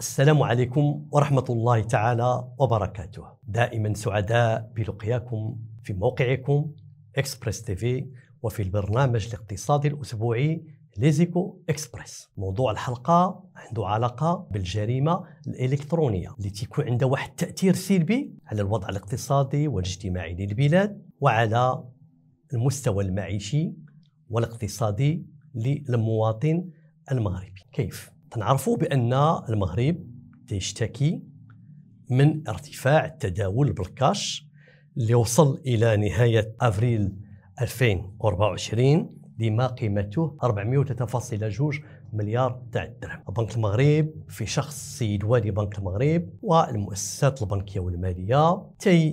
السلام عليكم ورحمة الله تعالى وبركاته دائما سعداء بلقياكم في موقعكم اكسبريس تيفي وفي البرنامج الاقتصادي الأسبوعي ليزيكو اكسبريس موضوع الحلقة عنده علاقة بالجريمة الإلكترونية اللي تيكون عندها واحد التأثير سلبي على الوضع الاقتصادي والاجتماعي للبلاد وعلى المستوى المعيشي والاقتصادي للمواطن المغربي كيف؟ تنعرفوا بان المغرب تشتكي من ارتفاع التداول بالكاش اللي وصل الى نهايه افريل 2024 لما قيمته 403.2 مليار تاع الدرهم بنك المغرب في شخص السيد والي بنك المغرب والمؤسسات البنكيه والماليه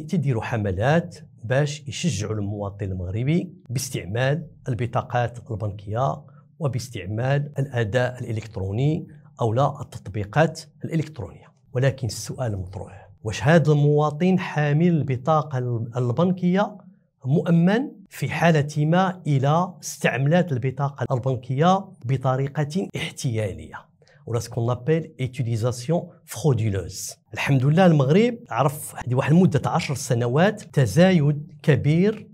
تديروا حملات باش يشجعوا المواطن المغربي باستعمال البطاقات البنكيه وباستعمال الأداء الإلكتروني أو لا التطبيقات الإلكترونية ولكن السؤال المطروح واش هذا المواطن حامل البطاقة البنكية مؤمن في حالة ما إلى استعملات البطاقة البنكية بطريقة احتيالية ولا سكون نابيل اتيليزاسيون فرودولوز الحمد لله المغرب عرف واحد المدة عشر سنوات تزايد كبير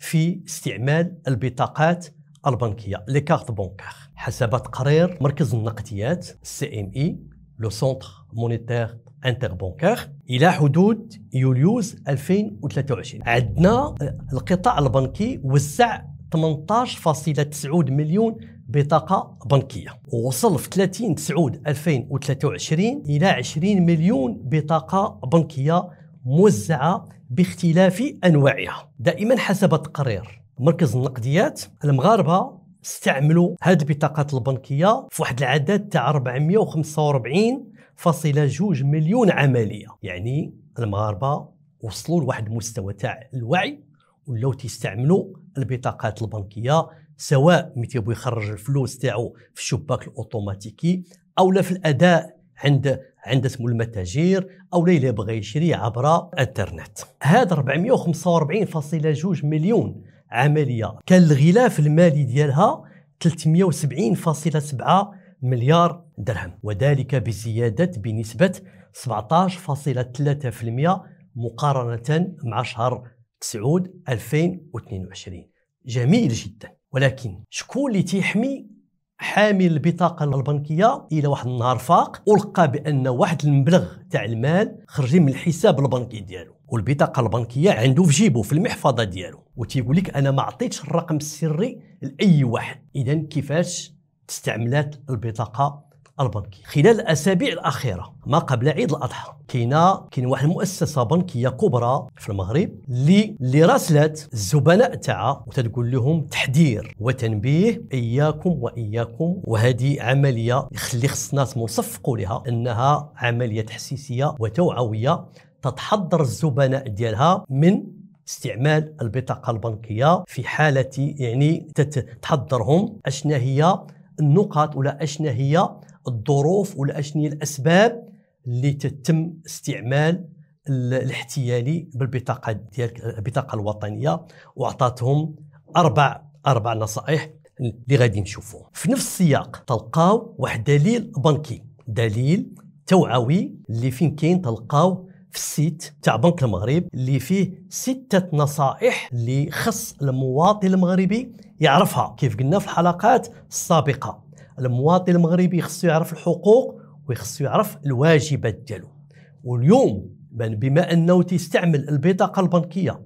في استعمال البطاقات البنكيه لي كارت بونكار حسب تقرير مركز النقديات سي ام اي لو سونتر مونيتير انتربونكار الى حدود يوليوز 2023 عندنا آه، القطاع البنكي وزع 18.9 مليون بطاقه بنكيه ووصل في 30 9 2023 الى 20 مليون بطاقه بنكيه موزعه باختلاف انواعها دائما حسب التقرير مركز النقديات المغاربه استعملوا هذه البطاقات البنكيه في واحد العدد تاع 445 فاصلة جوج مليون عمليه يعني المغاربه وصلوا لواحد المستوى تاع الوعي ولاو تيستعملوا البطاقات البنكيه سواء ملي تيبغي يخرج الفلوس تاعو في الشباك الاوتوماتيكي او لا في الاداء عند عند اسمو المتاجر او لا بغى يشري عبر الانترنت هذا 445.2 مليون عمليه كان الغلاف المالي ديالها 370.7 مليار درهم وذلك بزياده بنسبه 17.3% مقارنه مع شهر 9 2022 جميل جدا ولكن شكون اللي تيحمي حامل البطاقه البنكيه الى واحد النهار فاق ولقى بان واحد المبلغ تاع المال خرج من الحساب البنكي ديالو والبطاقه البنكيه عنده في جيبه في المحفظه ديالو وتيقول لك انا ما عطيتش الرقم السري لاي واحد اذا كيفاش استعملات البطاقه البنكي خلال الاسابيع الاخيره ما قبل عيد الاضحى كاينه كاين واحد المؤسسه بنكيه كبرى في المغرب اللي اللي راسلت الزبناء تاعها وتتقول لهم تحذير وتنبيه اياكم واياكم وهذه عمليه يخلي خص الناس مصفقوا لها انها عمليه تحسيسيه وتوعويه تتحضر الزبناء ديالها من استعمال البطاقة البنكية في حالة يعني تتحضرهم أشنا هي النقاط ولا أشنا هي الظروف ولا اشني الاسباب اللي تتم استعمال الاحتيالي بالبطاقه ديالك البطاقه الوطنيه وعطاتهم اربع اربع نصائح اللي غادي نشوفوهم في نفس السياق تلقاو واحد دليل بنكي دليل توعوي اللي فين كاين تلقاو في السيت تاع بنك المغرب اللي فيه ستة نصائح اللي خص المواطن المغربي يعرفها كيف قلنا في الحلقات السابقة المواطن المغربي خصو يعرف الحقوق ويخصو يعرف الواجبات ديالو واليوم بما انه تيستعمل البطاقه البنكيه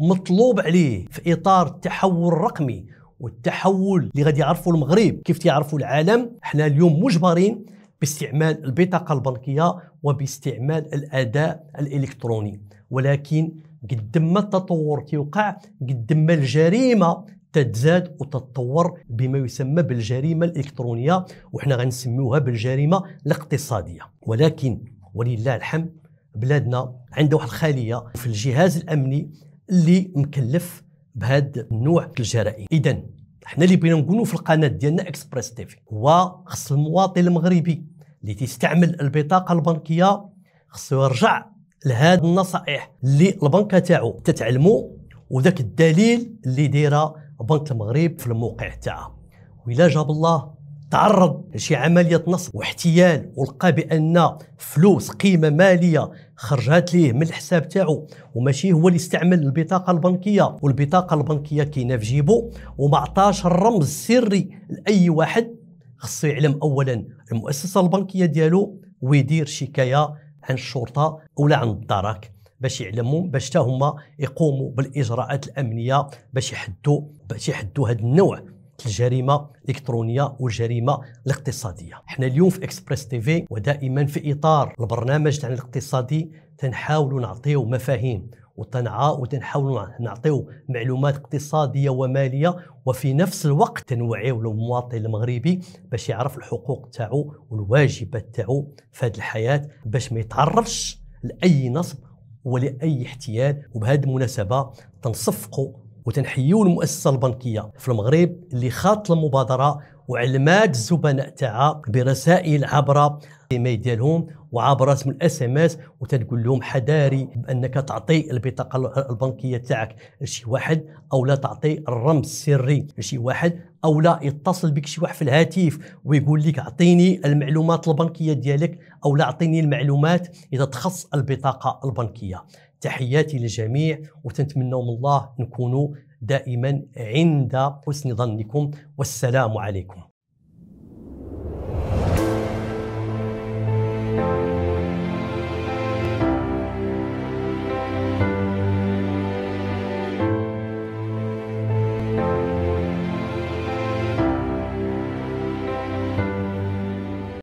ومطلوب عليه في اطار التحول الرقمي والتحول اللي غادي يعرفوا المغرب كيف تيعرفوا العالم حنا اليوم مجبرين باستعمال البطاقه البنكيه وباستعمال الاداء الالكتروني ولكن قد ما التطور تيوقع قد ما الجريمه تتزاد وتتطور بما يسمى بالجريمه الالكترونيه وحنا غنسميوها بالجريمه الاقتصاديه ولكن ولله الحمد بلادنا عندها واحد الخليه في الجهاز الامني اللي مكلف بهذا النوع الجرائم اذا حنا اللي بغينا نقولوا في القناه ديالنا اكسبريس تيفي هو خص المواطن المغربي اللي تيستعمل البطاقه البنكيه خصو يرجع لهاد النصائح اللي البنكه تاعو تتعلمو وذاك الدليل اللي دايره بنك المغرب في الموقع تاعها وإلا جاب الله تعرض لشي عملية نصب واحتيال ولقى بأن فلوس قيمة مالية خرجات ليه من الحساب تاعو وماشي هو اللي استعمل البطاقة البنكية والبطاقة البنكية كاينة في جيبو وما عطاش الرمز السري لأي واحد خصو يعلم أولا المؤسسة البنكية ديالو ويدير شكاية عن الشرطة ولا عن الدرك باش يعلموا باش حتى هما يقوموا بالاجراءات الامنيه باش يحدوا باش يحدوا هذا النوع الجريمه الالكترونيه والجريمه الاقتصاديه حنا اليوم في اكسبريس تي في ودائما في اطار البرنامج تاع الاقتصادي تنحاولوا نعطيو مفاهيم وتنعا وتنحاولوا نعطيو معلومات اقتصاديه وماليه وفي نفس الوقت تنوعيو المواطن المغربي باش يعرف الحقوق تاعو والواجبات تاعو في هذه الحياه باش ما يتعرضش لاي نصب ولا أي احتيال وبهذه المناسبة تنصفقوا وتنحيو المؤسسه البنكيه في المغرب اللي خاضت المبادره وعلمات الزبناء تاعها برسائل عبر الايميل ديالهم وعبر اسم الاس ام اس وتنقول لهم حذاري بانك تعطي البطاقه البنكيه تاعك لشي واحد او لا تعطي الرمز السري لشي واحد او لا يتصل بك شي واحد في الهاتف ويقول لك اعطيني المعلومات البنكيه ديالك او لا اعطيني المعلومات اذا تخص البطاقه البنكيه تحياتي للجميع وتنتمنوا من الله نكونوا دائما عند حسن ظنكم والسلام عليكم